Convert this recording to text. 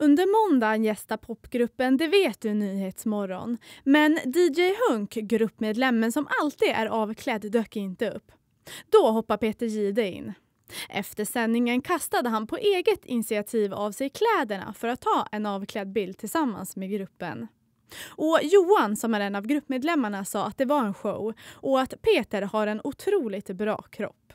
Under måndagen gästar popgruppen Det vet du Nyhetsmorgon. Men DJ Hunk, gruppmedlemmen som alltid är avklädd, dök inte upp. Då hoppar Peter Gide in. Efter sändningen kastade han på eget initiativ av sig kläderna för att ta en avklädd bild tillsammans med gruppen. Och Johan, som är en av gruppmedlemmarna, sa att det var en show och att Peter har en otroligt bra kropp.